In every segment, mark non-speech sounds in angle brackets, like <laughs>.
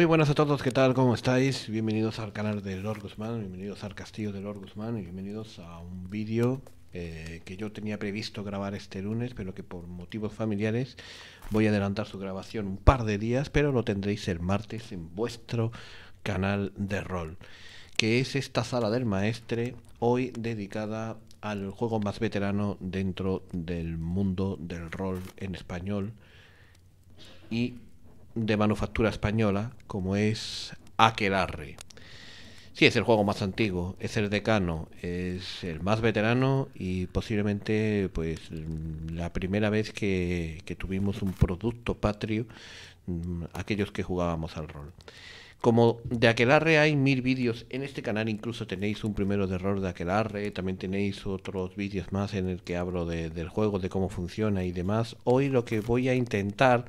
Muy buenas a todos, ¿qué tal? ¿Cómo estáis? Bienvenidos al canal de Lord Guzmán, bienvenidos al castillo de Lord Guzmán y bienvenidos a un vídeo eh, que yo tenía previsto grabar este lunes, pero que por motivos familiares voy a adelantar su grabación un par de días, pero lo tendréis el martes en vuestro canal de rol, que es esta sala del maestre, hoy dedicada al juego más veterano dentro del mundo del rol en español y de manufactura española como es Aquelarre. si es el juego más antiguo, es el decano, es el más veterano y posiblemente pues la primera vez que, tuvimos un producto patrio mm, aquellos que jugábamos al rol. Como de Aquelarre hay mil vídeos, en este canal incluso tenéis un primero de error de Aquelarre, también tenéis otros vídeos más en el que hablo del juego, de cómo funciona y demás. Hoy lo que voy a intentar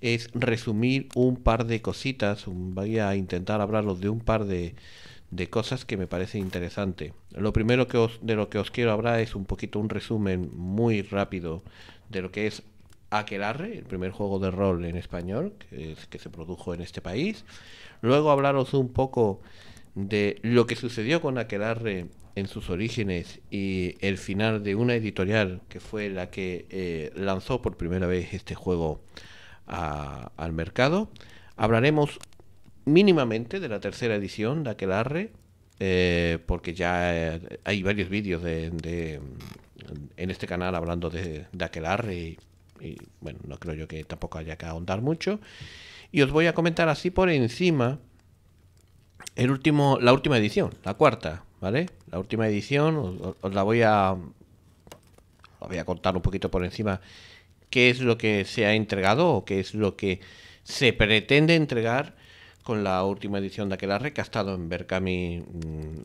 es resumir un par de cositas, voy a intentar hablaros de un par de, de cosas que me parece interesante. Lo primero que os, de lo que os quiero hablar es un poquito un resumen muy rápido de lo que es Aquelarre, el primer juego de rol en español que, que se produjo en este país. Luego hablaros un poco de lo que sucedió con Aquelarre en sus orígenes y el final de una editorial que fue la que eh, lanzó por primera vez este juego al mercado. Hablaremos mínimamente de la tercera edición de Aquelarre, eh, porque ya eh, hay varios vídeos de, en este canal hablando de, de Aquelarre y, bueno, no creo yo que tampoco haya que ahondar mucho. Y os voy a comentar así por encima el último, la última edición, la cuarta, ¿vale? La última edición, os, la voy a... voy a contar un poquito por encima qué es lo que se ha entregado o qué es lo que se pretende entregar con la última edición de Aquelarre que ha estado en Berkami mm,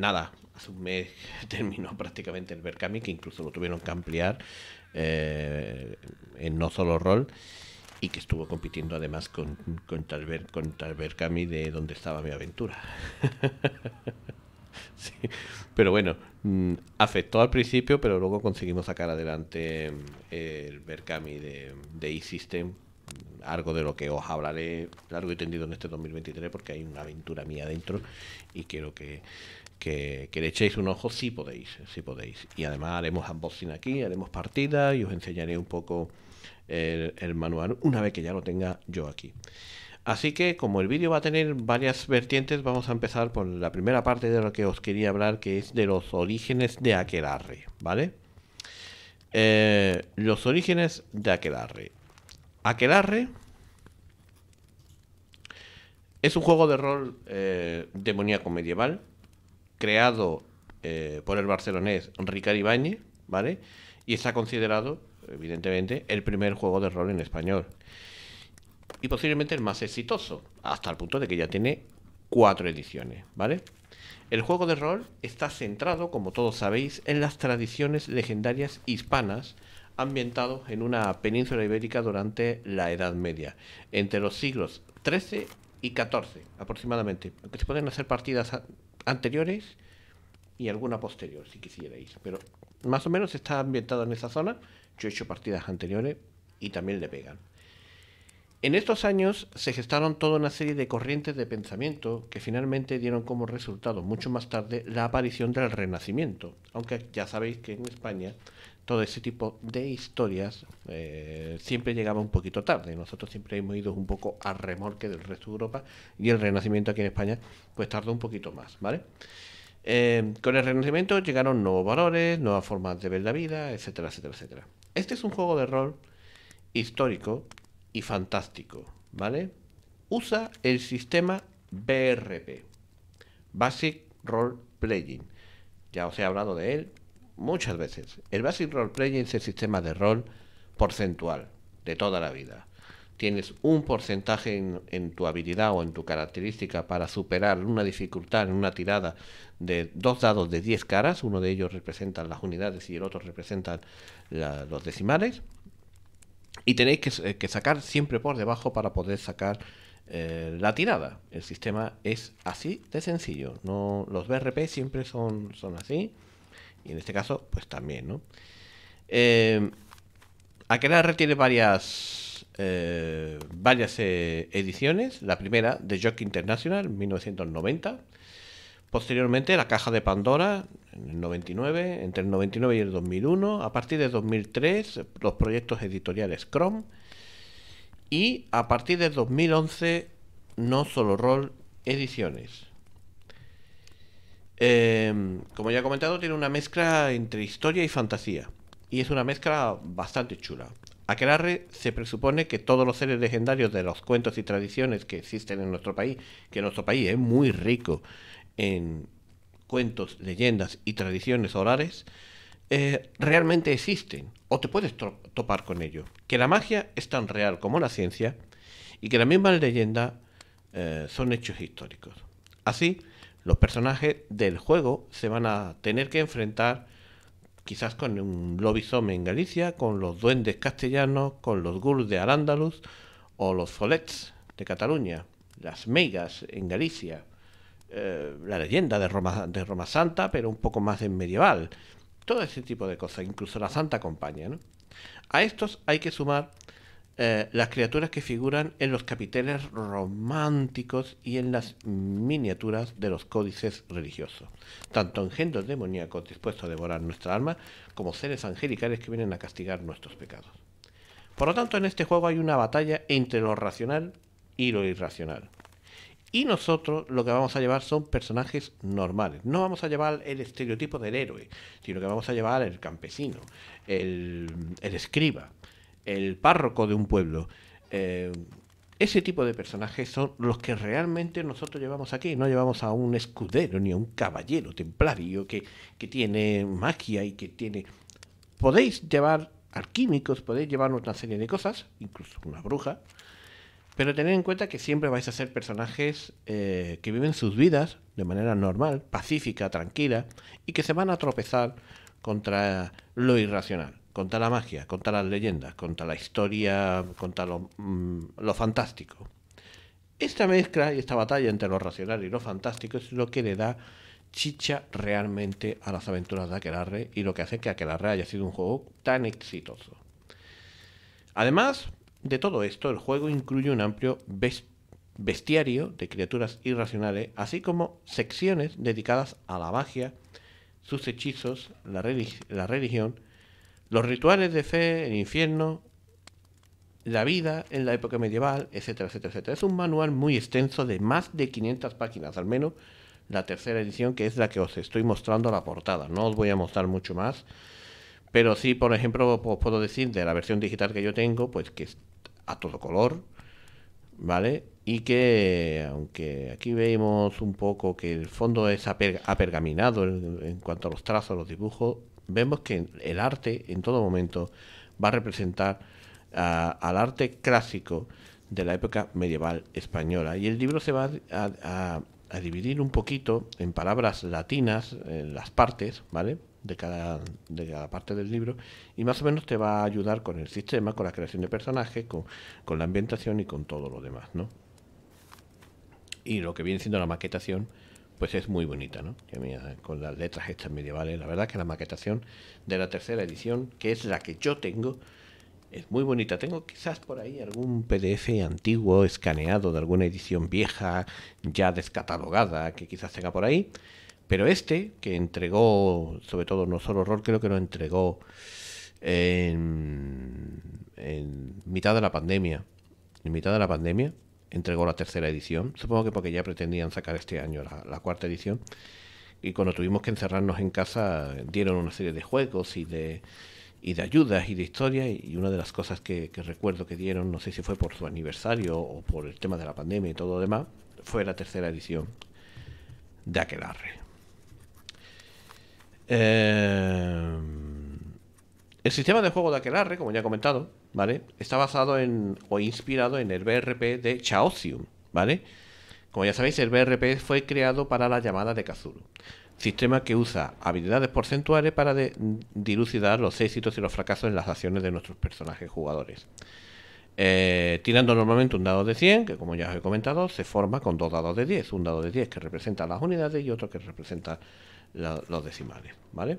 nada, hace un mes <laughs> terminó prácticamente el Berkami que incluso lo tuvieron que ampliar eh, en no solo rol y que estuvo compitiendo además con, con, ver con de donde estaba mi aventura. <laughs> pero bueno, Mm, afectó al principio, pero luego conseguimos sacar adelante eh, el Berkami de, de system algo de lo que os hablaré largo y tendido en este 2023 porque hay una aventura mía dentro y quiero que, que, le echéis un ojo si podéis, si podéis. Y además haremos unboxing aquí, haremos partidas y os enseñaré un poco el manual una vez que ya lo tenga yo aquí. Así que como el vídeo va a tener varias vertientes, vamos a empezar por la primera parte de lo que os quería hablar, que es de los orígenes de Aquelarre, ¿vale? Eh, los orígenes de Aquelarre. Aquelarre es un juego de rol eh, demoníaco medieval, creado eh, por el barcelonés Ricard Ibáñez, ¿vale? Y está considerado, evidentemente, el primer juego de rol en español y posiblemente el más exitoso, hasta el punto de que ya tiene cuatro ediciones, ¿vale? El juego de rol está centrado, como todos sabéis, en las tradiciones legendarias hispanas ambientados en una península ibérica durante la Edad Media, entre los siglos XIII y XIV aproximadamente, aunque se pueden hacer partidas anteriores y alguna posterior si quisierais, pero más o menos está ambientado en esa zona, yo he hecho partidas anteriores y también le pegan. En estos años se gestaron toda una serie de corrientes de pensamiento que finalmente dieron como resultado mucho más tarde la aparición del Renacimiento, aunque ya sabéis que en España todo ese tipo de historias eh, siempre llegaba un poquito tarde. Nosotros siempre hemos ido un poco a remolque del resto de Europa y el Renacimiento aquí en España pues tardó un poquito más, ¿vale? Eh, con el Renacimiento llegaron nuevos valores, nuevas formas de ver la vida, etcétera, etcétera, etcétera. Este es un juego de rol histórico y fantástico, ¿vale? Usa el sistema BRP, Basic Role Playing. Ya os he hablado de él muchas veces. El Basic Role Playing es el sistema de rol porcentual de toda la vida. Tienes un porcentaje en, tu habilidad o en tu característica para superar una dificultad en una tirada de dos dados de 10 caras. Uno de ellos representa las unidades y el otro representa los decimales y tenéis eh, que, sacar siempre por debajo para poder sacar eh, la tirada. El sistema es así de sencillo. No, los BRP siempre son, son así. Y en este caso, pues también, ¿no? Eh, tiene varias, eh, varias ediciones. La primera, de Jockey International, 1990. Posteriormente, la caja de Pandora, en el 99, entre el 99 y el 2001. A partir de 2003, los proyectos editoriales Chrome. Y a partir de 2011, no solo roll ediciones. Em, como ya he comentado, tiene una mezcla entre historia y fantasía. Y es una mezcla bastante chula. A se presupone que todos los seres legendarios de los cuentos y tradiciones que existen en nuestro país, que nuestro país es muy rico en, cuentos, leyendas y tradiciones orales eh, realmente existen o te puedes topar con ello. Que la magia es tan real como la ciencia y que la misma leyenda eh, son hechos históricos. Así, los personajes del juego se van a tener que enfrentar quizás con un lobisome en Galicia, con los duendes castellanos, con los ghouls de Arándalus o los folets de Cataluña, las meigas en Galicia, eh, la leyenda de Roma, de Roma Santa, pero un poco más en medieval. Todo ese tipo de cosas, incluso la Santa Compañía. A estos hay que sumar eh, las criaturas que figuran en los capiteles románticos y en las miniaturas de los códices religiosos, tanto engendros demoníacos dispuestos a devorar nuestra alma como seres angelicales que vienen a castigar nuestros pecados. Por lo tanto, en este juego hay una batalla entre lo racional y lo irracional. Y nosotros lo que vamos a llevar son personajes normales. No vamos a llevar el estereotipo del héroe, sino que vamos a llevar el campesino, el, escriba, el párroco de un pueblo. Eh, ese tipo de personajes son los que realmente nosotros llevamos aquí. No llevamos a un escudero ni a un caballero templario que, que tiene magia y que tiene... Podéis llevar alquímicos, podéis llevar una serie de cosas, incluso una bruja, pero tened en cuenta que siempre vais a ser personajes eh, que viven sus vidas de manera normal, pacífica, tranquila, y que se van a tropezar contra lo irracional, contra la magia, contra las leyendas, contra la historia, contra lo, mm, lo fantástico. Esta mezcla y esta batalla entre lo racional y lo fantástico es lo que le da chicha realmente a las aventuras de Aquelarre y lo que hace que Aquelarre haya sido un juego tan exitoso. Además, de todo esto, el juego incluye un amplio bestiario de criaturas irracionales, así como secciones dedicadas a la magia, sus hechizos, la, la religión, los rituales de fe, el infierno, la vida en la época medieval, etcétera, etcétera, Es un manual muy extenso de más de 500 páginas, al menos la tercera edición, que es la que os estoy mostrando la portada. No os voy a mostrar mucho más, pero sí, por ejemplo, os puedo decir de la versión digital que yo tengo, pues que a todo color, ¿vale? Y que, aunque aquí vemos un poco que el fondo es apergaminado en, cuanto a los trazos, los dibujos, vemos que el arte en todo momento va a representar al arte clásico de la época medieval española. Y el libro se va a, a dividir un poquito en palabras latinas, en las partes, ¿vale? de cada, de parte del libro y más o menos te va a ayudar con el sistema, con la creación de personajes, con, con la ambientación y con todo lo demás, ¿no? Y lo que viene siendo la maquetación, pues es muy bonita, ¿no? Eh, con las letras estas medievales, la verdad que la maquetación de la tercera edición, que es la que yo tengo, es muy bonita. Tengo quizás por ahí algún PDF antiguo, escaneado de alguna edición vieja, ya descatalogada, que quizás tenga por ahí. Pero este, que entregó, sobre todo No Solo Horror, creo que lo entregó en, mitad de la pandemia. En mitad de la pandemia entregó la tercera edición, supongo que porque ya pretendían sacar este año la, cuarta edición. Y cuando tuvimos que encerrarnos en casa, dieron una serie de juegos y de, y de ayudas y de historias. Y una de las cosas que, que, recuerdo que dieron, no sé si fue por su aniversario o por el tema de la pandemia y todo lo demás, fue la tercera edición de Aquelarre. Eh, el sistema de juego de Aquelarre, como ya he comentado, ¿vale? Está basado en o inspirado en el BRP de Chaosium, ¿vale? Como ya sabéis, el BRP fue creado para la llamada de Kazuru. sistema que usa habilidades porcentuales para dilucidar los éxitos y los fracasos en las acciones de nuestros personajes jugadores. Eh, tirando normalmente un dado de 100, que como ya os he comentado, se forma con dos dados de 10, un dado de 10 que representa las unidades y otro que representa los decimales, ¿vale?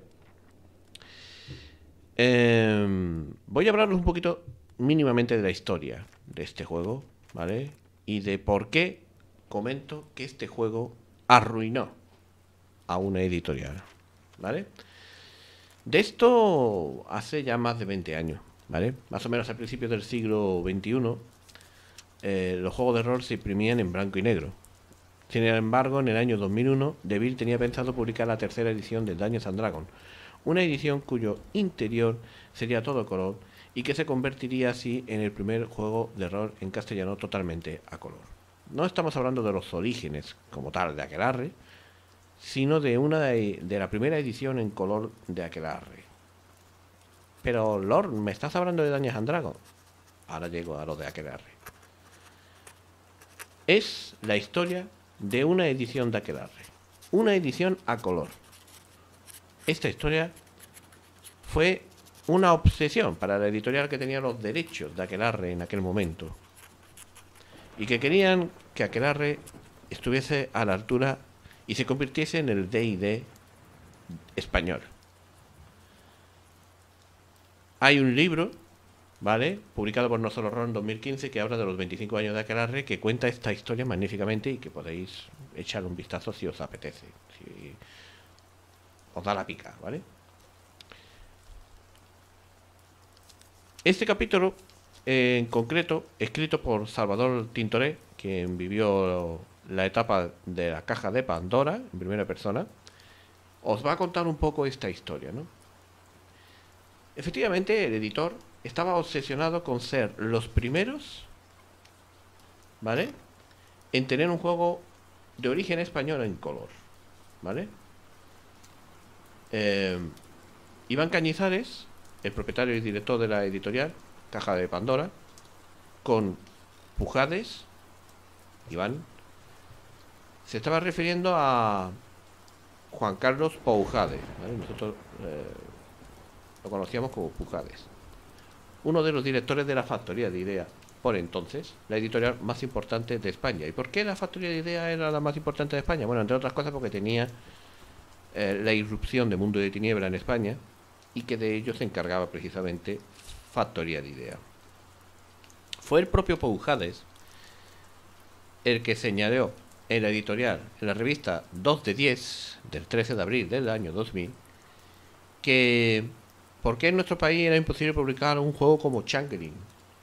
Em, voy a hablaros un poquito mínimamente de la historia de este juego, ¿vale? Y de por qué comento que este juego arruinó a una editorial, ¿vale? De esto hace ya más de 20 años, ¿vale? Más o menos al principios del siglo XXI, eh, los juegos de rol se imprimían en blanco y negro, sin embargo, en el año 2001, DeVille tenía pensado publicar la tercera edición de Dungeons and Dragons, una edición cuyo interior sería todo color y que se convertiría así en el primer juego de rol en castellano totalmente a color. No estamos hablando de los orígenes como tal de Aquelarre, sino de una de, la primera edición en color de Aquelarre. Pero Lord, me estás hablando de Dungeons and Dragons. Ahora llego a lo de Aquelarre. Es la historia de una edición de Aquelarre, una edición a color. Esta historia fue una obsesión para la editorial que tenía los derechos de Aquelarre en aquel momento y que querían que Aquelarre estuviese a la altura y se convirtiese en el DD español. Hay un libro ¿vale? Publicado por Nosotros Ron 2015, que habla de los 25 años de Aquelarre, que cuenta esta historia magníficamente y que podéis echar un vistazo si os apetece, si os da la pica, ¿vale? Este capítulo, en concreto, escrito por Salvador Tintoré, quien vivió la etapa de la caja de Pandora en primera persona, os va a contar un poco esta historia, ¿no? Efectivamente, el editor estaba obsesionado con ser los primeros, ¿vale? En tener un juego de origen español en color, ¿vale? Eh, Iván Cañizares, el propietario y director de la editorial Caja de Pandora, con Pujades, Iván, se estaba refiriendo a Juan Carlos Pujades, Nosotros eh, lo conocíamos como Pujades uno de los directores de la factoría de ideas por entonces la editorial más importante de España. ¿Y por qué la factoría de ideas era la más importante de España? Bueno, entre otras cosas porque tenía eh, la irrupción de Mundo de Tiniebla en España y que de ello se encargaba precisamente factoría de ideas. Fue el propio Poujades el que señaló en la editorial, en la revista 2 de 10 del 13 de abril del año 2000, que ¿Por qué en nuestro país era imposible publicar un juego como Changeling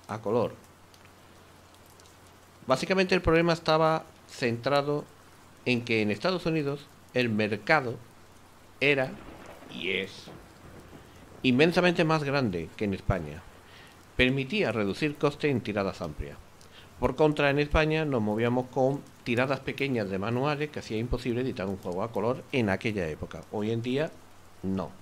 a color? Básicamente el problema estaba centrado en que en Estados Unidos el mercado era y es inmensamente más grande que en España. Permitía reducir coste en tiradas amplias. Por contra, en España nos movíamos con tiradas pequeñas de manuales que hacía imposible editar un juego a color en aquella época. Hoy en día, no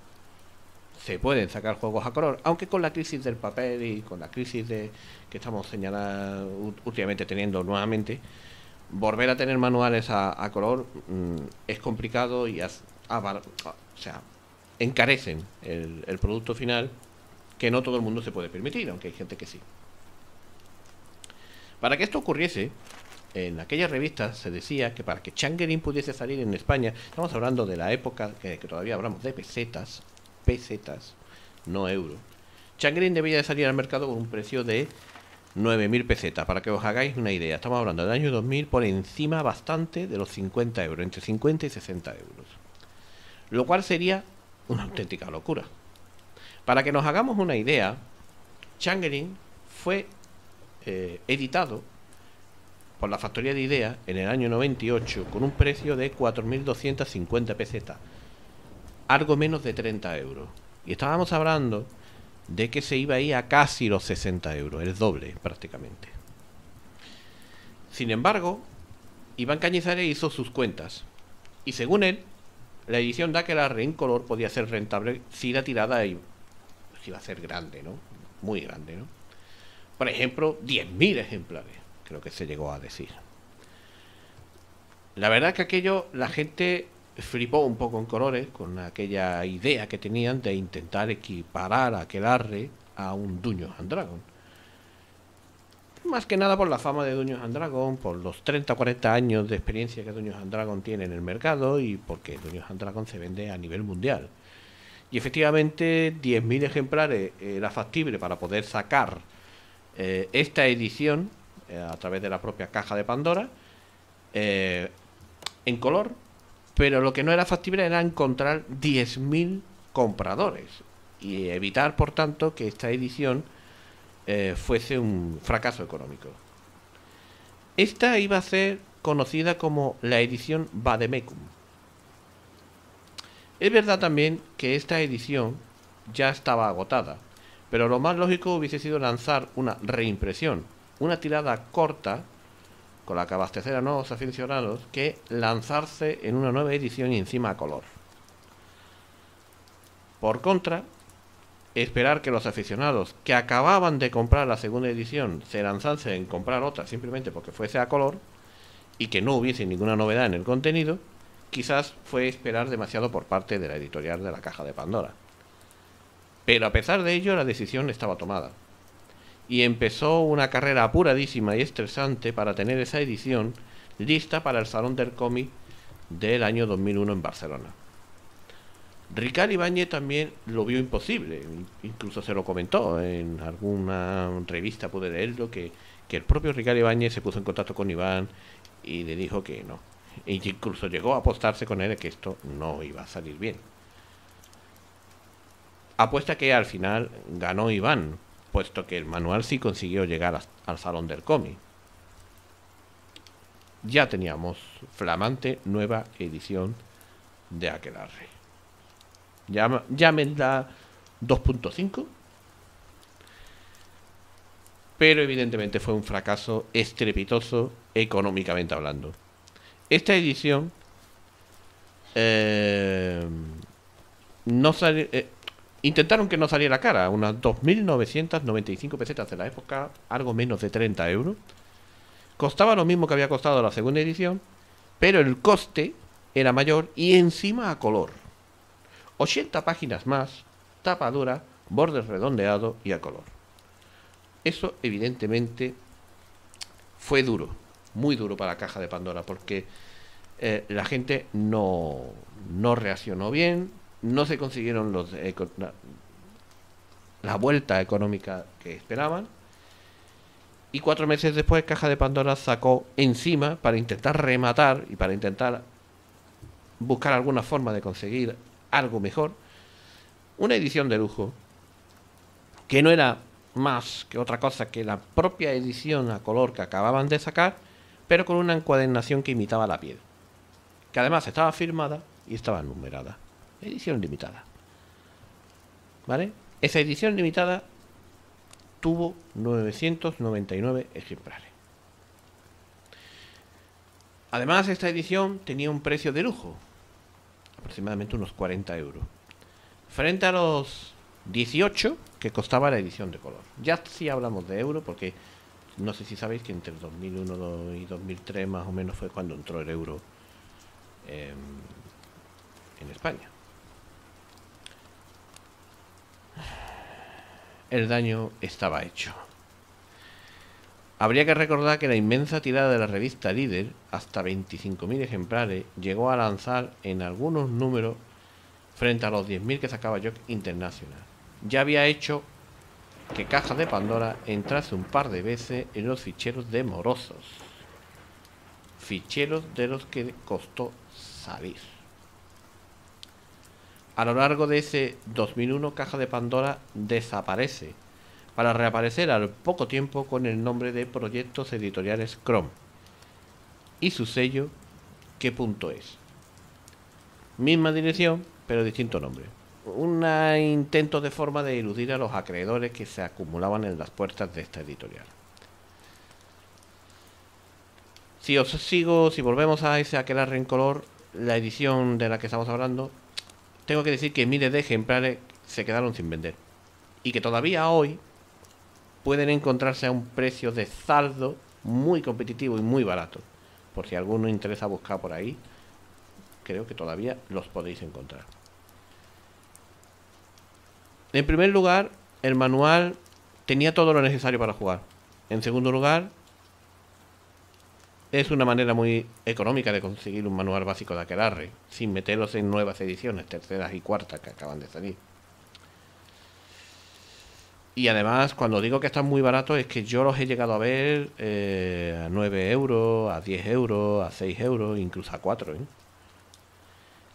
se pueden sacar juegos a color, aunque con la crisis del papel y con la crisis de que estamos señalando últimamente teniendo nuevamente, volver a tener manuales a, color mm, es complicado y encarecen el, producto final que no todo el mundo se puede permitir, aunque hay gente que sí. Para que esto ocurriese, en aquellas revistas se decía que para que Changeling pudiese salir en España, estamos hablando de la época que todavía hablamos de pesetas, pesetas, no euros. Changrin debía de salir al mercado con un precio de 9.000 pesetas, para que os hagáis una idea. Estamos hablando del año 2000 por encima bastante de los 50 euros, entre 50 y 60 euros. Lo cual sería una auténtica locura. Para que nos hagamos una idea, Changerin fue eh, editado por la factoría de ideas en el año 98 con un precio de 4.250 pesetas algo menos de 30 euros. Y estábamos hablando de que se iba a ir a casi los 60 euros, el doble prácticamente. Sin embargo, Iván Cañizares hizo sus cuentas. Y según él, la edición da que la color podía ser rentable si la tirada iba, a ser grande, ¿no? Muy grande, ¿no? Por ejemplo, 10.000 ejemplares, creo que se llegó a decir. La verdad que aquello la gente flipó un poco en colores con aquella idea que tenían de intentar equiparar a arre a un duño and Más que nada por la fama de Duños and por los 30-40 años de experiencia que Duños and tiene en el mercado y porque Duños and se vende a nivel mundial. Y efectivamente 10.000 ejemplares era factible para poder sacar eh, esta edición eh, a través de la propia caja de Pandora eh, en color pero lo que no era factible era encontrar 10.000 compradores y evitar, por tanto, que esta edición eh, fuese un fracaso económico. Esta iba a ser conocida como la edición Vademecum. Es verdad también que esta edición ya estaba agotada, pero lo más lógico hubiese sido lanzar una reimpresión, una tirada corta con la que abastecer a nuevos aficionados que lanzarse en una nueva edición y encima a color. Por contra, esperar que los aficionados que acababan de comprar la segunda edición se lanzasen en comprar otra simplemente porque fuese a color y que no hubiese ninguna novedad en el contenido, quizás fue esperar demasiado por parte de la editorial de la caja de Pandora. Pero a pesar de ello, la decisión estaba tomada y empezó una carrera apuradísima y estresante para tener esa edición lista para el Salón del Cómic del año 2001 en Barcelona. Ricard Ibáñez también lo vio imposible, incluso se lo comentó en alguna revista, pude leerlo, que, que el propio Ricard Ibáñez se puso en contacto con Iván y le dijo que no. E incluso llegó a apostarse con él que esto no iba a salir bien. Apuesta que al final ganó Iván, puesto que el manual sí consiguió llegar al salón del cómic. Ya teníamos flamante nueva edición de Aquelarre. Ya, ya da 2.5. Pero evidentemente fue un fracaso estrepitoso económicamente hablando. Esta edición eh, no sale, eh, Intentaron que no saliera cara, unas 2.995 pesetas de la época, algo menos de 30 euros. Costaba lo mismo que había costado la segunda edición, pero el coste era mayor y encima a color. 80 páginas más, tapa dura, bordes redondeados y a color. Eso evidentemente fue duro, muy duro para la caja de Pandora, porque eh, la gente no, no reaccionó bien, no se consiguieron los, la, la vuelta económica que esperaban. Y cuatro meses después Caja de Pandora sacó encima para intentar rematar y para intentar buscar alguna forma de conseguir algo mejor, una edición de lujo que no era más que otra cosa que la propia edición a color que acababan de sacar, pero con una encuadernación que imitaba la piel, que además estaba firmada y estaba numerada. Edición limitada. ¿Vale? Esa edición limitada tuvo 999 ejemplares. Además, esta edición tenía un precio de lujo, aproximadamente unos 40 euros, frente a los 18 que costaba la edición de color. Ya si hablamos de euro, porque no sé si sabéis que entre 2001 y 2003 más o menos fue cuando entró el euro en España. el daño estaba hecho. Habría que recordar que la inmensa tirada de la revista Líder, hasta 25.000 ejemplares, llegó a lanzar en algunos números frente a los 10.000 que sacaba Jock International. Ya había hecho que Caja de Pandora entrase un par de veces en los ficheros de morosos. Ficheros de los que costó salir. A lo largo de ese 2001, Caja de Pandora desaparece, para reaparecer al poco tiempo con el nombre de Proyectos Editoriales Chrome y su sello ¿Qué punto es? Misma dirección, pero distinto nombre. Un intento de forma de iludir a los acreedores que se acumulaban en las puertas de esta editorial. Si os sigo, si volvemos a ese aquel en color, la edición de la que estamos hablando, tengo que decir que miles de ejemplares se quedaron sin vender. Y que todavía hoy pueden encontrarse a un precio de saldo muy competitivo y muy barato. Por si alguno interesa buscar por ahí, creo que todavía los podéis encontrar. En primer lugar, el manual tenía todo lo necesario para jugar. En segundo lugar, es una manera muy económica de conseguir un manual básico de Aquelarre, sin meterlos en nuevas ediciones, terceras y cuartas que acaban de salir. Y además, cuando digo que están muy baratos, es que yo los he llegado a ver eh, a 9 euros, a 10 euros, a 6 euros, incluso a 4. ¿eh?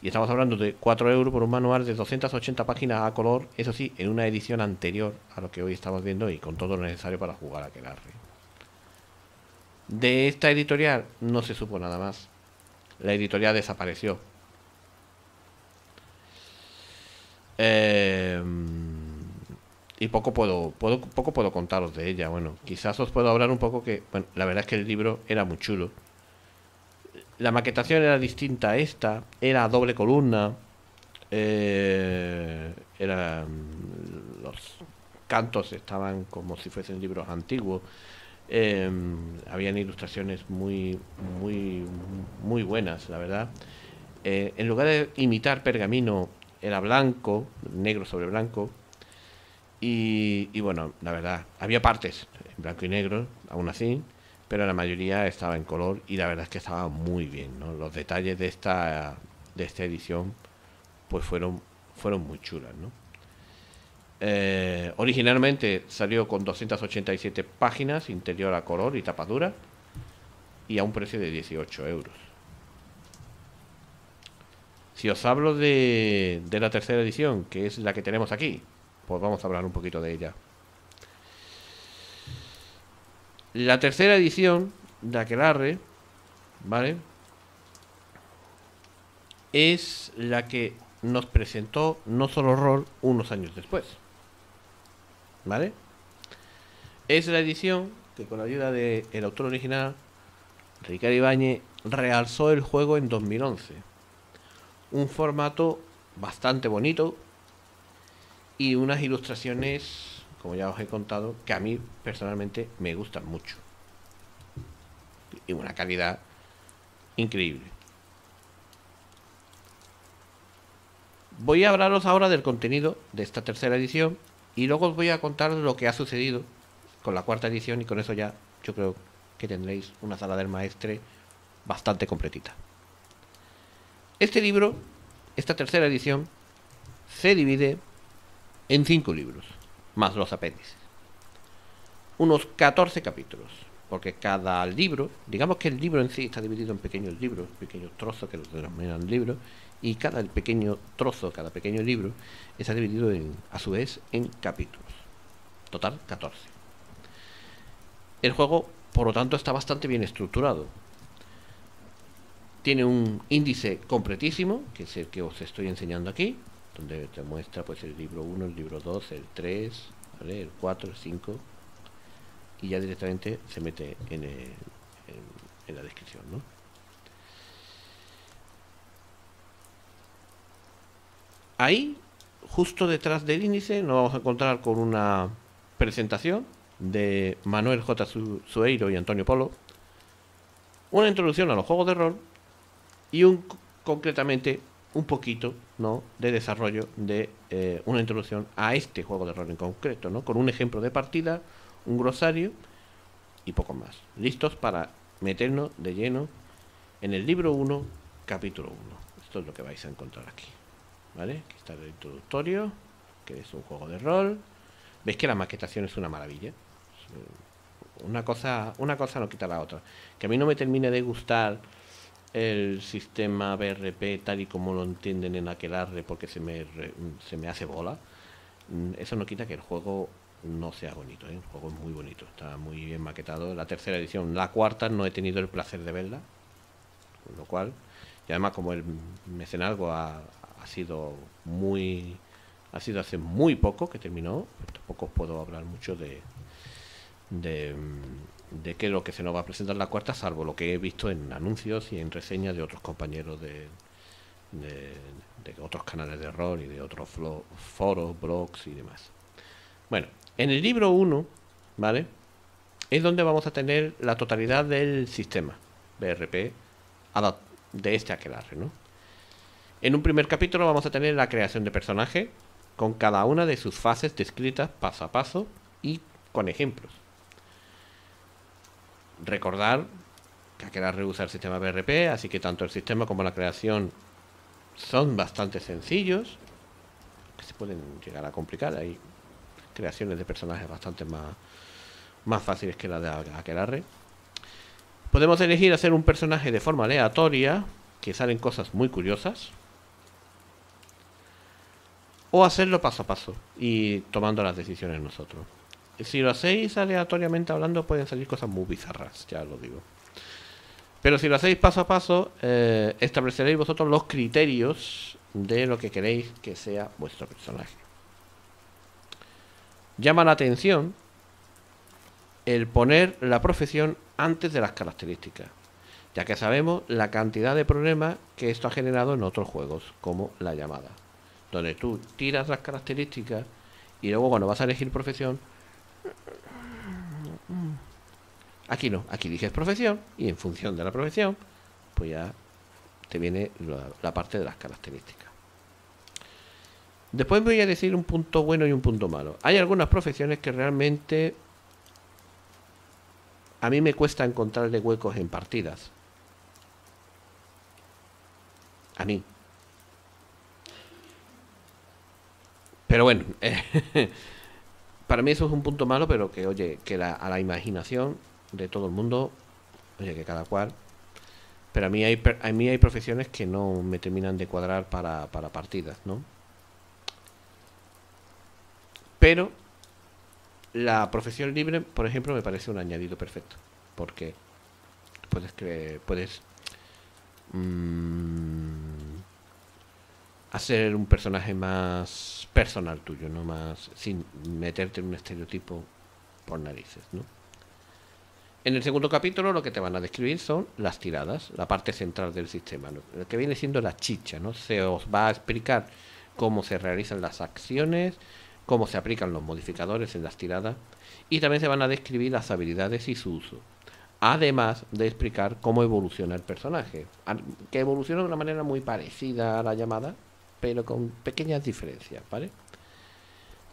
Y estamos hablando de 4 euros por un manual de 280 páginas a color, eso sí, en una edición anterior a lo que hoy estamos viendo y con todo lo necesario para jugar a Aquelarre. De esta editorial no se supo nada más. La editorial desapareció. Eh, y poco puedo, puedo, poco puedo contaros de ella. Bueno, quizás os puedo hablar un poco que... Bueno, la verdad es que el libro era muy chulo. La maquetación era distinta a esta. Era doble columna. Eh, los cantos estaban como si fuesen libros antiguos Em, habían ilustraciones muy, muy, muy buenas, la verdad. Eh, en lugar de imitar pergamino, era blanco, negro sobre blanco. Y, bueno, la verdad, había partes en blanco y negro, aún así, pero la mayoría estaba en color y la verdad es que estaba muy bien. Los detalles de esta, de esta edición pues fueron, fueron muy chulas. ¿no? Eh, originalmente salió con 287 páginas, interior a color y tapa dura, y a un precio de 18 euros. Si os hablo de, la tercera edición, que es la que tenemos aquí, pues vamos a hablar un poquito de ella. La tercera edición de Aquelarre, ¿vale? Es la que nos presentó No Solo Roll unos años después. ¿Vale? Es la edición que con la ayuda del autor original, Ricardo Ibáñez, realzó el juego en 2011. Un formato bastante bonito y unas ilustraciones, como ya os he contado, que a mí personalmente me gustan mucho. Y una calidad increíble. Voy a hablaros ahora del contenido de esta tercera edición y luego os voy a contar lo que ha sucedido con la cuarta edición y con eso ya yo creo que tendréis una sala del maestre bastante completita. Este libro, esta tercera edición, se divide en cinco libros, más los apéndices. Unos 14 capítulos, porque cada libro, digamos que el libro en sí está dividido en pequeños libros, pequeños trozos que los denominan libros, y cada pequeño trozo, cada pequeño libro, está dividido a su vez en capítulos. Total 14. El juego, por lo tanto, está bastante bien estructurado. Tiene un índice completísimo, que es el que os estoy enseñando aquí, donde te muestra pues, el libro 1, el libro 2, el 3, el 4, el 5, y ya directamente se mete en, la descripción. Ahí, justo detrás del índice, nos vamos a encontrar con una presentación de Manuel J. Sueiro y Antonio Polo, una introducción a los juegos de rol y un concretamente un poquito ¿no? de desarrollo de eh, una introducción a este juego de rol en concreto, ¿no? con un ejemplo de partida, un grosario y poco más. Listos para meternos de lleno en el libro 1, capítulo 1. Esto es lo que vais a encontrar aquí. ¿Vale? Aquí está el introductorio, que es un juego de rol. Veis que la maquetación es una maravilla. Una cosa, una cosa no quita la otra. Que a mí no me termine de gustar el sistema BRP tal y como lo entienden en aquel arre porque se me, se me hace bola. Mm, eso no quita que el juego no sea bonito. ¿eh? El juego es muy bonito, está muy bien maquetado. La tercera edición, la cuarta, no he tenido el placer de verla. Con lo cual, y además como el mecenazgo ha, ha sido muy ha sido hace muy poco que terminó tampoco os puedo hablar mucho de de, qué es lo que se nos va a presentar la cuarta salvo lo que he visto en anuncios y en reseñas de otros compañeros de, de, otros canales de error y de otros foros, blogs y demás. Bueno, en el libro 1, ¿vale? Es donde vamos a tener la totalidad del sistema BRP de este aquelarre, ¿no? En un primer capítulo vamos a tener la creación de personaje, con cada una de sus fases descritas paso a paso y con ejemplos. Recordar que queda usa el sistema BRP, así que tanto el sistema como la creación son bastante sencillos, que se pueden llegar a complicar, hay creaciones de personajes bastante más, más fáciles que la de Aquelarre. Podemos elegir hacer un personaje de forma aleatoria, que salen cosas muy curiosas o hacerlo paso a paso y tomando las decisiones nosotros. Si lo hacéis aleatoriamente hablando, pueden salir cosas muy bizarras, ya lo digo. Pero si lo hacéis paso a paso, eh, estableceréis vosotros los criterios de lo que queréis que sea vuestro personaje. Llama la atención el poner la profesión antes de las características, ya que sabemos la cantidad de problemas que esto ha generado en otros juegos, como la llamada donde tú tiras las características y luego cuando vas a elegir profesión... Aquí no, aquí eliges profesión y en función de la profesión, pues ya te viene la, la parte de las características. Después voy a decir un punto bueno y un punto malo. Hay algunas profesiones que realmente a mí me cuesta encontrarle huecos en partidas. A mí, Pero bueno, <laughs> para mí eso es un punto malo, pero que, oye, que la, a la imaginación de todo el mundo, oye, que cada cual. Pero a mí hay, a mí hay profesiones que no me terminan de cuadrar para, partidas, ¿no? Pero la profesión libre, por ejemplo, me parece un añadido perfecto. Porque puedes que puedes mm, Hacer un personaje más personal tuyo, no más sin meterte en un estereotipo por narices, ¿no? En el segundo capítulo lo que te van a describir son las tiradas, la parte central del sistema, lo que viene siendo la chicha, ¿no? Se os va a explicar cómo se realizan las acciones, cómo se aplican los modificadores en las tiradas y también se van a describir las habilidades y su uso. Además de explicar cómo evoluciona el personaje, que evoluciona de una manera muy parecida a la llamada, pero con pequeñas diferencias, ¿vale?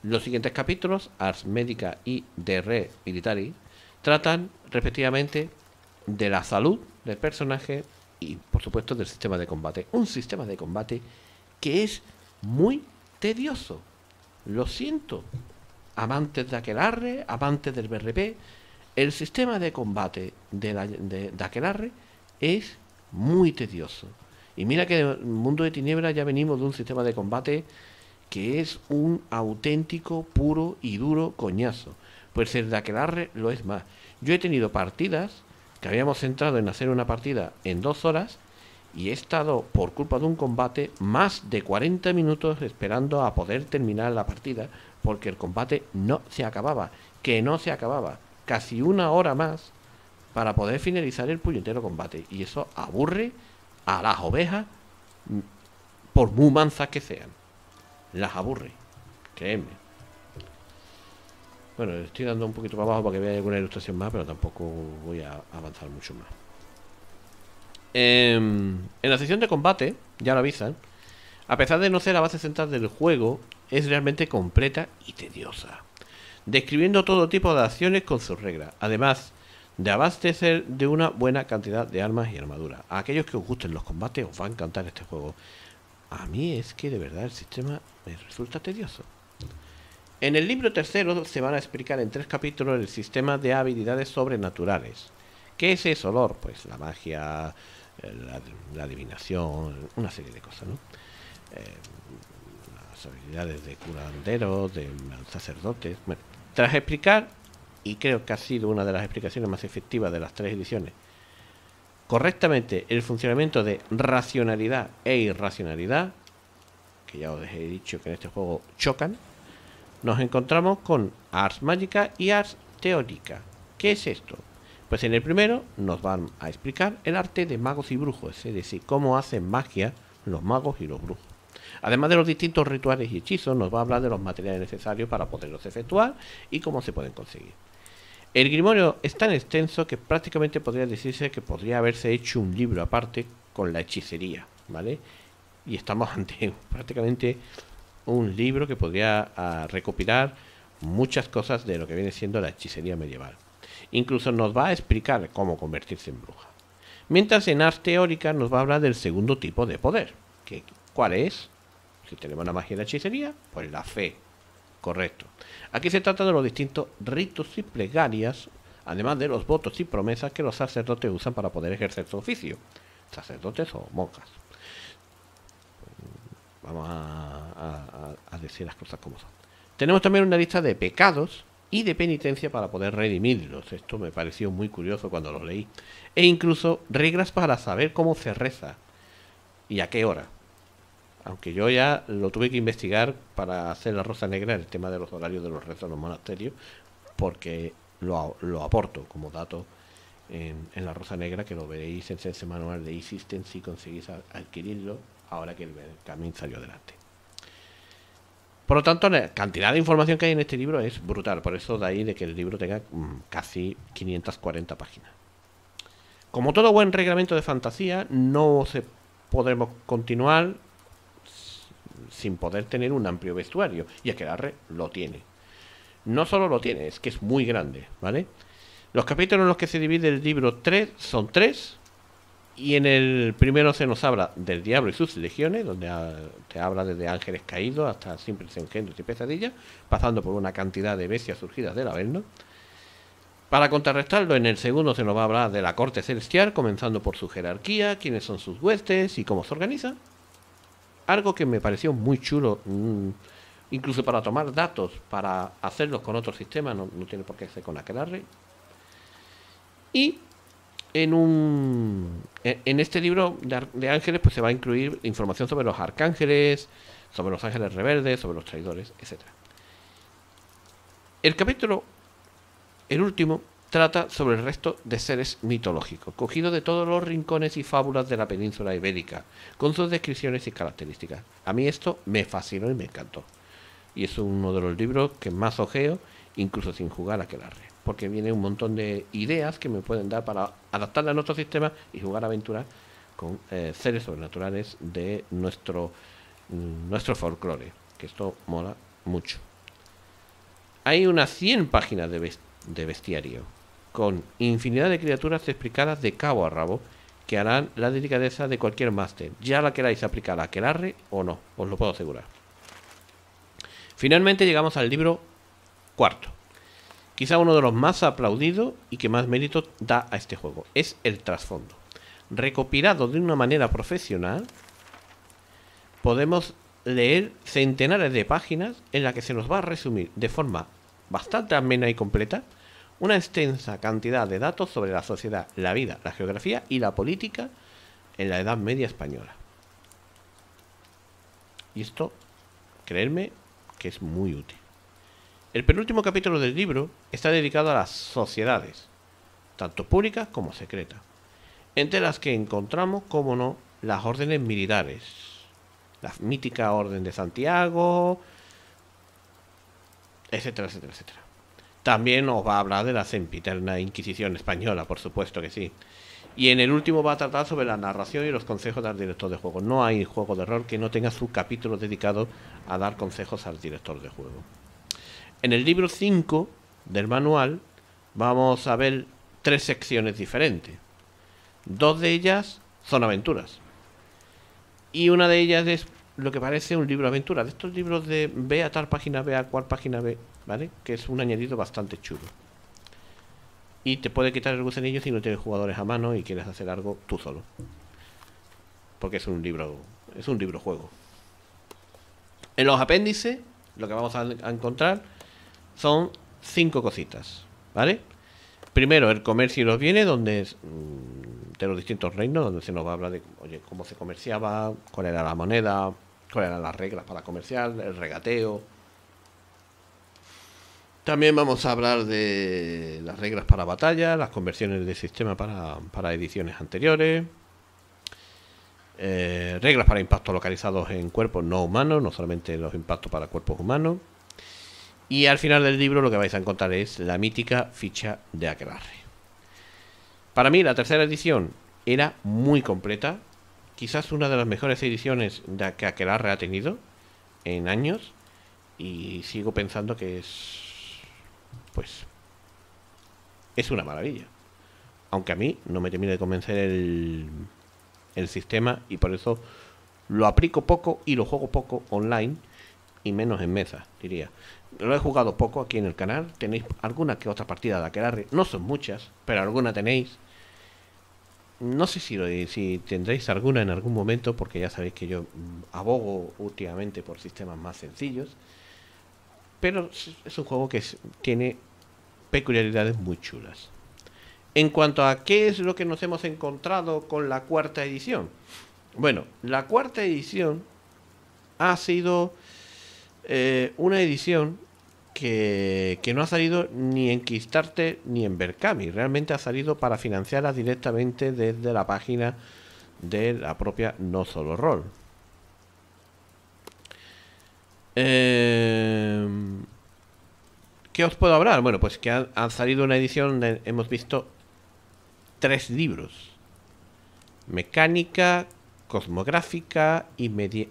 Los siguientes capítulos, Ars Médica y De Re Militari, tratan respectivamente de la salud del personaje y, por supuesto, del sistema de combate. Un sistema de combate que es muy tedioso. Lo siento, amantes de Aquelarre, amantes del BRP, el sistema de combate de, la, de, de Aquelarre es muy tedioso. Y mira que el mundo de tinieblas ya venimos de un sistema de combate que es un auténtico, puro y duro coñazo. Pues el de Aquelarre lo es más. Yo he tenido partidas que habíamos centrado en hacer una partida en dos horas y he estado, por culpa de un combate, más de 40 minutos esperando a poder terminar la partida porque el combate no se acababa, que no se acababa. Casi una hora más para poder finalizar el puñetero combate. Y eso aburre a las ovejas, por muy mansas que sean, las aburre, créeme. Bueno, estoy dando un poquito para abajo para que vea alguna ilustración más, pero tampoco voy a avanzar mucho más. Em, en la sesión de combate, ya lo avisan, a pesar de no ser la base central del juego, es realmente completa y tediosa, describiendo todo tipo de acciones con sus reglas. Además, de abastecer de una buena cantidad de armas y armaduras. A aquellos que os gusten los combates os va a encantar este juego. A mí es que de verdad el sistema me resulta tedioso. En el libro tercero se van a explicar en tres capítulos el sistema de habilidades sobrenaturales. ¿Qué es eso, olor? Pues la magia, eh, la, adivinación, una serie de cosas, ¿no? Eh, las habilidades de curanderos, de sacerdotes. Bueno, tras explicar y creo que ha sido una de las explicaciones más efectivas de las tres ediciones, correctamente el funcionamiento de racionalidad e irracionalidad, que ya os he dicho que en este juego chocan, nos encontramos con Ars Mágica y Ars Teórica. ¿Qué es esto? Pues en el primero nos van a explicar el arte de magos y brujos, es decir, cómo hacen magia los magos y los brujos. Además de los distintos rituales y hechizos, nos va a hablar de los materiales necesarios para poderlos efectuar y cómo se pueden conseguir. El Grimorio es tan extenso que prácticamente podría decirse que podría haberse hecho un libro aparte con la hechicería, ¿vale? Y estamos <laughs> ante prácticamente un libro que podría ah, recopilar muchas cosas de lo que viene siendo la hechicería medieval. Incluso nos va a explicar cómo convertirse en bruja. Mientras en arte Teórica nos va a hablar del segundo tipo de poder. Que, ¿Cuál es? Si tenemos la magia y la hechicería, pues la fe Correcto. Aquí se trata de los distintos ritos y plegarias, además de los votos y promesas que los sacerdotes usan para poder ejercer su oficio, sacerdotes o monjas. Vamos a, decir las cosas como son. Tenemos también una lista de pecados y de penitencia para poder redimirlos. Esto me pareció muy curioso cuando lo leí. E incluso reglas para saber cómo se reza y a qué hora aunque yo ya lo tuve que investigar para hacer la rosa negra en el tema de los horarios de los restos en los monasterios, porque lo, lo aporto como dato en, la rosa negra, que lo veréis en ese manual de existen si conseguís adquirirlo ahora que el camino salió adelante. Por lo tanto, la cantidad de información que hay en este libro es brutal, por eso de ahí de que el libro tenga mm, casi 540 páginas. Como todo buen reglamento de fantasía, no podremos continuar sin poder tener un amplio vestuario. Y red lo tiene. No solo lo tiene, es que es muy grande, ¿vale? Los capítulos en los que se divide el libro 3 son tres Y en el primero se nos habla del diablo y sus legiones, donde te habla desde ángeles caídos hasta simples engendros y pesadillas, pasando por una cantidad de bestias surgidas de la Averno. Para contrarrestarlo, en el segundo se nos va a hablar de la corte celestial, comenzando por su jerarquía, quiénes son sus huestes y cómo se organiza. Algo que me pareció muy chulo, mm, incluso para tomar datos, para hacerlos con otro sistema, no, tiene por qué ser con Aquelarre. Y en un e, en este libro de, ángeles pues se va a incluir información sobre los arcángeles sobre los ángeles rebeldes sobre los traidores etc el capítulo el último trata sobre el resto de seres mitológicos, cogidos de todos los rincones y fábulas de la península ibérica, con sus descripciones y características. A mí esto me fascinó y me encantó. Y es uno de los libros que más ojeo, incluso sin jugar a que red porque viene un montón de ideas que me pueden dar para adaptarla a nuestro sistema y jugar aventuras con eh, seres sobrenaturales de nuestro, mm, nuestro folclore, que esto mola mucho. Hay unas 100 páginas de, de bestiario, con infinidad de criaturas explicadas de cabo a rabo que harán la delicadeza de cualquier máster, ya la queráis aplicar a Aquelarre o no, os lo puedo asegurar. Finalmente llegamos al libro cuarto, quizá uno de los más aplaudidos y que más mérito da a este juego, es el trasfondo. Recopilado de una manera profesional, podemos leer centenares de páginas en las que se nos va a resumir de forma bastante amena y completa una extensa cantidad de datos sobre la sociedad, la vida, la geografía y la política en la Edad Media española. Y esto, creerme, que es muy útil. El penúltimo capítulo del libro está dedicado a las sociedades, tanto públicas como secretas, entre las que encontramos, como no, las órdenes militares, la mítica Orden de Santiago, etcétera, etcétera, etcétera. También nos va a hablar de la sempiterna Inquisición española, por supuesto que sí. Y en el último va a tratar sobre la narración y los consejos del director de juego. No hay juego de rol que no tenga su capítulo dedicado a dar consejos al director de juego. En el libro 5 del manual vamos a ver tres secciones diferentes. Dos de ellas son aventuras. Y una de ellas es lo que parece un libro aventura. De estos libros de ve a tal página, ve a cuál página, ve ¿Vale? Que es un añadido bastante chulo. Y te puede quitar el gusanillo si no tienes jugadores a mano y quieres hacer algo tú solo. Porque es un libro. Es un libro juego. En los apéndices, lo que vamos a, encontrar son cinco cositas. ¿Vale? Primero, el comercio y los bienes, donde es, mm, de los distintos reinos, donde se nos va a hablar de oye, cómo se comerciaba, cuál era la moneda, cuáles eran las reglas para comerciar, el regateo, también vamos a hablar de las reglas para batalla, las conversiones de sistema para, ediciones anteriores, eh, reglas para impactos localizados en cuerpos no humanos, no solamente los impactos para cuerpos humanos. Y al final del libro lo que vais a encontrar es la mítica ficha de Aquelarre. Para mí la tercera edición era muy completa, quizás una de las mejores ediciones de que Aquelarre ha tenido en años y sigo pensando que es pues es una maravilla. Aunque a mí no me termina de convencer el, el sistema y por eso lo aplico poco y lo juego poco online y menos en mesa, diría. Lo he jugado poco aquí en el canal. Tenéis alguna que otra partida de Aquelarre. No son muchas, pero alguna tenéis. No sé si, si tendréis alguna en algún momento, porque ya sabéis que yo abogo últimamente por sistemas más sencillos. Pero es un juego que tiene peculiaridades muy chulas. En cuanto a qué es lo que nos hemos encontrado con la cuarta edición. Bueno, la cuarta edición ha sido eh, una edición que, que, no ha salido ni en Kickstarter ni en Berkami. Realmente ha salido para financiarla directamente desde la página de la propia No Solo Roll. Em, ¿Qué os puedo hablar? Bueno, pues que han salido una edición donde hemos visto tres libros. Mecánica, cosmográfica y medi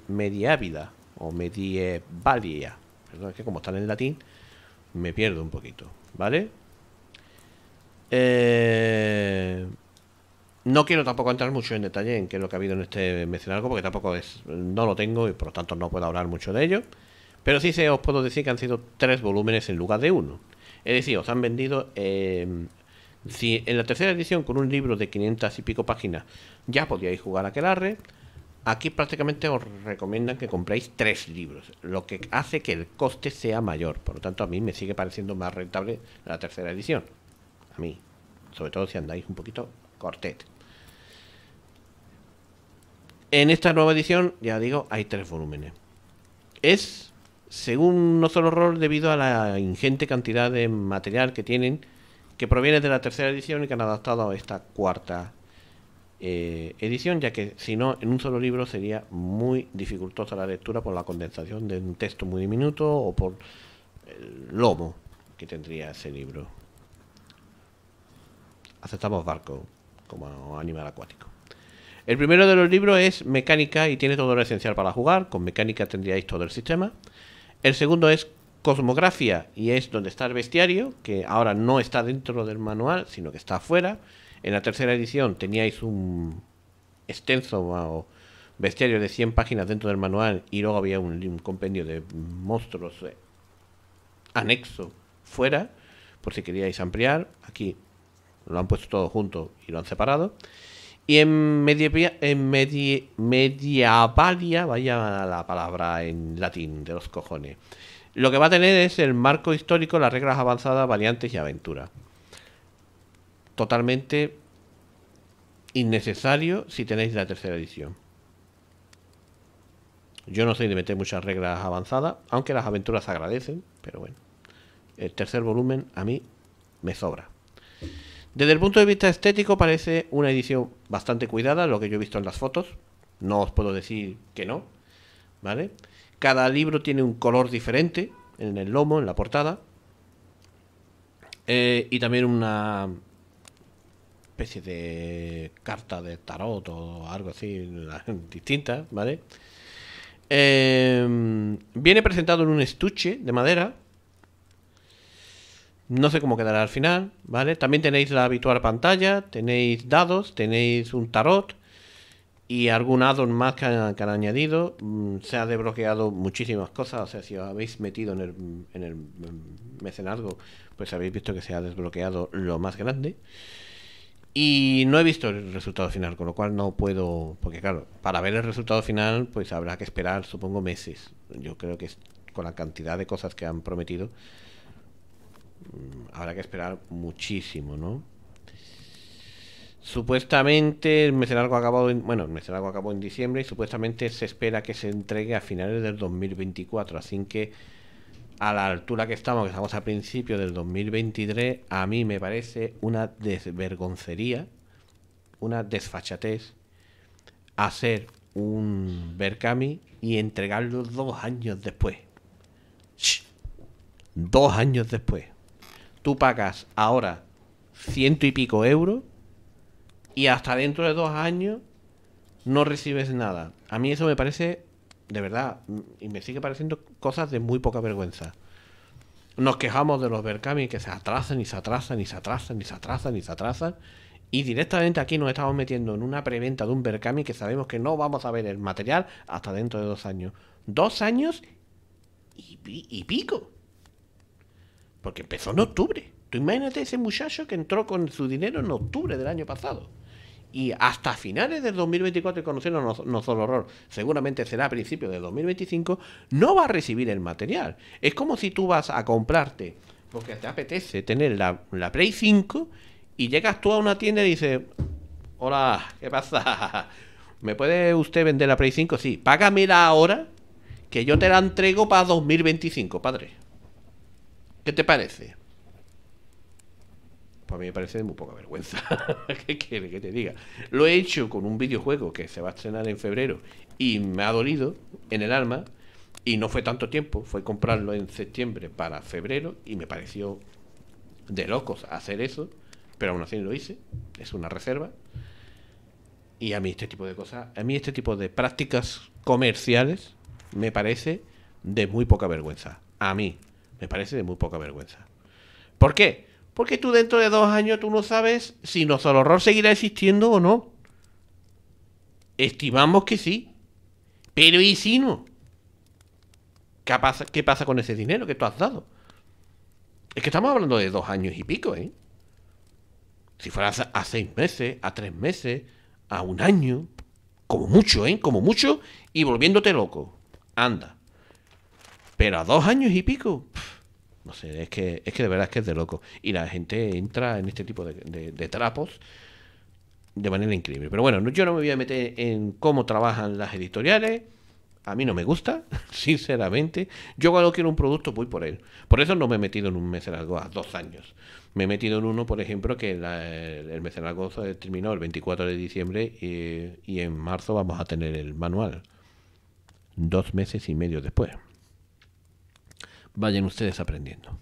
o medievalia. Perdón, es que como están en latín me pierdo un poquito, ¿vale? Eh, no quiero tampoco entrar mucho en detalle en qué es lo que ha habido en este algo, porque tampoco es, no lo tengo y por lo tanto no puedo hablar mucho de ello. Pero sí se os puedo decir que han sido tres volúmenes en lugar de uno. Es decir, os han vendido... si em, en la tercera edición con un libro de 500 y pico páginas ya podíais jugar a arre. aquí prácticamente os recomiendan que compréis tres libros, lo que hace que el coste sea mayor. Por lo tanto, a mí me sigue pareciendo más rentable la tercera edición. A mí, sobre todo si andáis un poquito cortet. En esta nueva edición, ya digo, hay tres volúmenes. Es según no solo horror, debido a la ingente cantidad de material que tienen, que proviene de la tercera edición y que han adaptado a esta cuarta eh, edición, ya que si no, en un solo libro sería muy dificultosa la lectura por la condensación de un texto muy diminuto o por el lomo que tendría ese libro. Aceptamos barco como animal acuático. El primero de los libros es mecánica y tiene todo lo esencial para jugar. Con mecánica tendríais todo el sistema. El segundo es cosmografía y es donde está el bestiario, que ahora no está dentro del manual, sino que está afuera. En la tercera edición teníais un extenso bestiario de 100 páginas dentro del manual y luego había un, compendio de monstruos eh, anexo fuera, por si queríais ampliar. Aquí lo han puesto todo junto y lo han separado. Y en, media en media vaya la palabra en latín de los cojones, lo que va a tener es el marco histórico, las reglas avanzadas, variantes y aventuras. Totalmente innecesario si tenéis la tercera edición. Yo no soy de meter muchas reglas avanzadas, aunque las aventuras agradecen, pero bueno. El tercer volumen a mí me sobra. Desde el punto de vista estético parece una edición bastante cuidada, lo que yo he visto en las fotos. No os puedo decir que no, ¿vale? Cada libro tiene un color diferente en el lomo, en la portada. Eh, y también una especie de carta de tarot o algo así, <laughs> distinta, ¿vale? Eh, viene presentado en un estuche de madera no sé cómo quedará al final, ¿vale? También tenéis la habitual pantalla, tenéis dados, tenéis un tarot y algún addon más que han, añadido. Mm, se ha desbloqueado muchísimas cosas, o sea, si os habéis metido en el, en el mm, mecenazgo, pues habéis visto que se ha desbloqueado lo más grande. Y no he visto el resultado final, con lo cual no puedo, porque claro, para ver el resultado final, pues habrá que esperar, supongo, meses. Yo creo que con la cantidad de cosas que han prometido, Mm, habrá que esperar muchísimo, ¿no? Supuestamente el mes acabó en, bueno, el acabó en diciembre y supuestamente se espera que se entregue a finales del 2024, así que a la altura que estamos, que estamos a principios del 2023, a mí me parece una desvergoncería, una desfachatez hacer un Berkami y entregarlo dos años después. Dos años después tú pagas ahora ciento y pico euros y hasta dentro de dos años no recibes nada. A mí eso me parece, de verdad, y me sigue pareciendo cosas de muy poca vergüenza. Nos quejamos de los Berkami que se atrasan y se atrasan y se atrasan y se atrasan y se atrasan. Y directamente aquí nos estamos metiendo en una preventa de un Berkami que sabemos que no vamos a ver el material hasta dentro de dos años. Dos años y pico. Porque empezó en octubre. Tú imagínate ese muchacho que entró con su dinero en octubre del año pasado. Y hasta finales del 2024, y no solo horror, seguramente será a principios de 2025, no va a recibir el material. Es como si tú vas a comprarte, porque te apetece tener la, la Play 5, y llegas tú a una tienda y dices, hola, ¿qué pasa? <laughs> ¿Me puede usted vender la Play 5? Sí, págamela ahora, que yo te la entrego para 2025, padre. ¿Qué te parece? Pues a mí me parece de muy poca vergüenza. <laughs> ¿Qué quiere que te diga? Lo he hecho con un videojuego que se va a estrenar en febrero y me ha dolido en el alma. Y no fue tanto tiempo, fue comprarlo en septiembre para febrero y me pareció de locos hacer eso, pero aún así lo hice, es una reserva. Y a mí este tipo de cosas, a mí este tipo de prácticas comerciales me parece de muy poca vergüenza. A mí, me parece de muy poca vergüenza. ¿Por qué? Porque tú dentro de dos años tú no sabes si nuestro horror seguirá existiendo o no. Estimamos que sí. Pero ¿y si no? ¿Qué pasa, ¿Qué pasa con ese dinero que tú has dado? Es que estamos hablando de dos años y pico, ¿eh? Si fueras a seis meses, a tres meses, a un año, como mucho, ¿eh? Como mucho, y volviéndote loco. Anda. Pero a dos años y pico, no sé, es que, es que de verdad es que es de loco. Y la gente entra en este tipo de, trapos de manera increíble. Pero bueno, yo no me voy a meter en cómo trabajan las editoriales. A mí no me gusta, <laughs> sinceramente. Yo cuando quiero un producto voy por él. Por eso no me he metido en un algo a dos años. Me he metido en uno, por ejemplo, que la, el se terminó el 24 de diciembre y en marzo vamos a tener el manual. Dos meses y medio después vayan ustedes aprendiendo.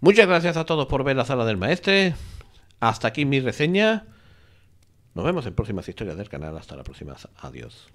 Muchas gracias a todos por ver la sala del maestre. Hasta aquí mi reseña. Nos vemos en próximas historias del canal. Hasta la próxima. Adiós.